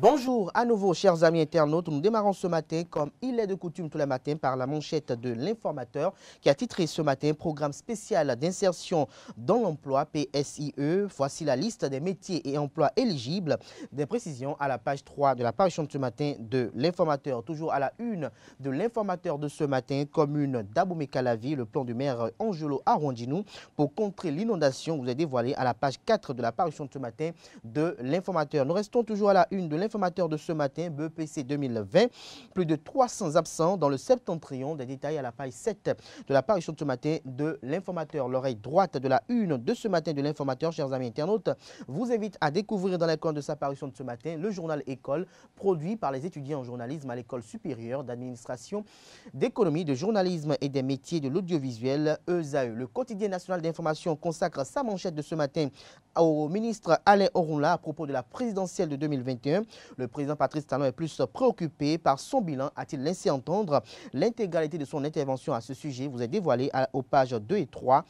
Bonjour à nouveau, chers amis internautes. Nous démarrons ce matin, comme il est de coutume tous les matins, par la manchette de l'informateur qui a titré ce matin Programme spécial d'insertion dans l'emploi PSIE. Voici la liste des métiers et emplois éligibles. Des précisions à la page 3 de la parution de ce matin de l'informateur. Toujours à la une de l'informateur de ce matin, commune d'Abou-Mekalavi, le plan du maire Angelo Arrondinou pour contrer l'inondation. Vous est dévoilé à la page 4 de la parution de ce matin de l'informateur. Nous restons toujours à la une de l'informateur informateur de ce matin, BEPC 2020. Plus de 300 absents dans le septentrion. Des détails à la page 7 de la parution de ce matin de l'informateur. L'oreille droite de la une de ce matin de l'informateur, chers amis internautes, vous invite à découvrir dans la coins de sa parution de ce matin le journal École, produit par les étudiants en journalisme à l'école supérieure d'administration, d'économie, de journalisme et des métiers de l'audiovisuel, ESAE. E. Le quotidien national d'information consacre sa manchette de ce matin au ministre Alain Orunla à propos de la présidentielle de 2021. Le président Patrice Talon est plus préoccupé par son bilan, a-t-il laissé entendre. L'intégralité de son intervention à ce sujet vous est dévoilée aux pages 2 et 3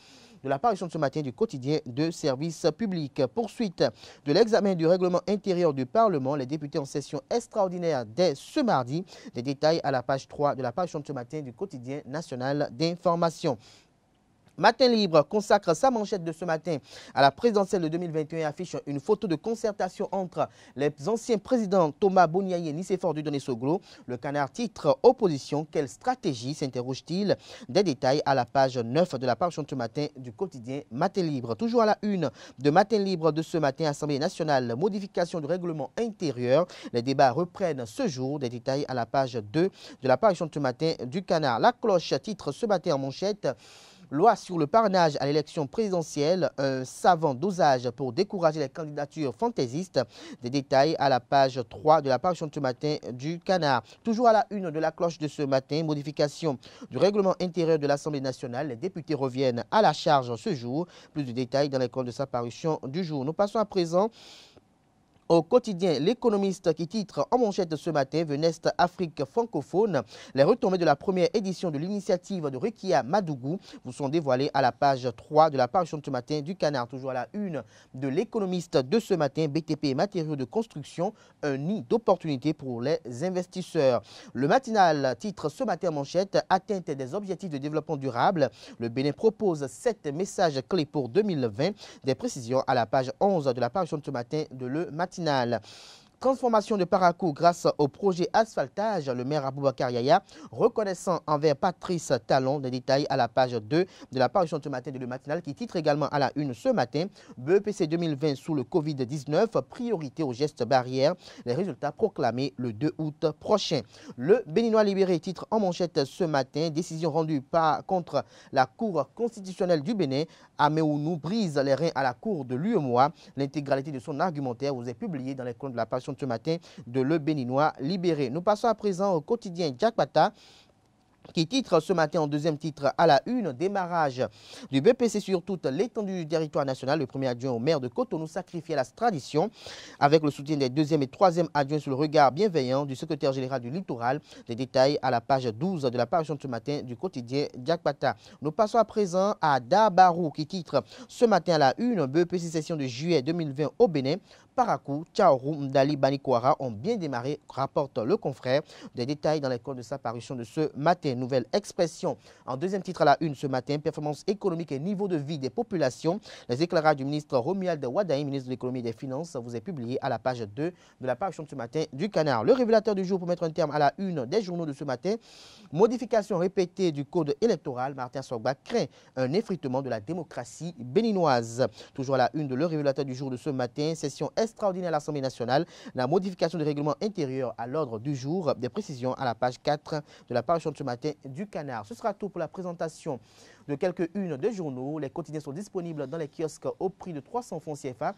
de l'apparition de ce matin du quotidien de service public. Poursuite de l'examen du règlement intérieur du Parlement, les députés en session extraordinaire dès ce mardi. Les détails à la page 3 de l'apparition de ce matin du quotidien national d'information. Matin Libre consacre sa manchette de ce matin à la présidentielle de 2021 et affiche une photo de concertation entre les anciens présidents Thomas Boniaï et Nicéphore et soglo Le canard titre Opposition, quelle stratégie s'interroge-t-il Des détails à la page 9 de la parution de ce matin du quotidien Matin Libre. Toujours à la une de Matin Libre de ce matin, Assemblée nationale, modification du règlement intérieur. Les débats reprennent ce jour. Des détails à la page 2 de la parution de ce matin du canard. La cloche titre ce matin en manchette. Loi sur le parrainage à l'élection présidentielle, un savant dosage pour décourager les candidatures fantaisistes. Des détails à la page 3 de la parution de ce matin du Canard. Toujours à la une de la cloche de ce matin, modification du règlement intérieur de l'Assemblée nationale. Les députés reviennent à la charge ce jour. Plus de détails dans les comptes de sa parution du jour. Nous passons à présent au quotidien L'économiste qui titre en manchette ce matin Veneste Afrique francophone. Les retombées de la première édition de l'initiative de Rekia Madougou vous sont dévoilées à la page 3 de la parution de ce matin du Canard. Toujours à la une de L'économiste de ce matin, BTP matériaux de construction, un nid d'opportunités pour les investisseurs. Le matinal titre ce matin en manchette Atteinte des objectifs de développement durable. Le Bénin propose sept messages clés pour 2020. Des précisions à la page 11 de la page de ce matin de Le Matinal matinale transformation de Parakou grâce au projet asphaltage, le maire Aboubacar Yaya, reconnaissant envers Patrice Talon des détails à la page 2 de la parution ce matin de Le Matinal qui titre également à la une ce matin BEPC 2020 sous le Covid-19, priorité aux gestes barrières, les résultats proclamés le 2 août prochain. Le Béninois libéré titre en manchette ce matin, décision rendue par, contre la Cour constitutionnelle du Bénin, Améounou brise les reins à la Cour de l'UMOA. E L'intégralité de son argumentaire vous est publiée dans les comptes de la page ce matin de Le Béninois libéré. Nous passons à présent au quotidien Jackpata qui titre ce matin en deuxième titre à la une démarrage du BPC sur toute l'étendue du territoire national. Le premier adjoint au maire de Cotonou sacrifie à la tradition avec le soutien des deuxième et troisième adjoints sous le regard bienveillant du secrétaire général du littoral. Les détails à la page 12 de la parution de ce matin du quotidien Jackpata. Nous passons à présent à Dabarou qui titre ce matin à la une BPC session de juillet 2020 au Bénin. Parakou, Tchaorou, Mdali Kouara ont bien démarré, rapporte le confrère. Des détails dans les codes de sa parution de ce matin. Nouvelle expression en deuxième titre à la une ce matin, performance économique et niveau de vie des populations. Les éclairages du ministre Romuald Wadaï, ministre de l'économie et des finances, vous est publié à la page 2 de la parution de ce matin du Canard. Le révélateur du jour pour mettre un terme à la une des journaux de ce matin, modification répétée du code électoral, Martin Sorba craint un effritement de la démocratie béninoise. Toujours à la une de le révélateur du jour de ce matin, session S extraordinaire à l'Assemblée nationale, la modification du règlement intérieur à l'ordre du jour, des précisions à la page 4 de la parution de ce matin du Canard. Ce sera tout pour la présentation de quelques unes des journaux. Les quotidiens sont disponibles dans les kiosques au prix de 300 fonds CFA.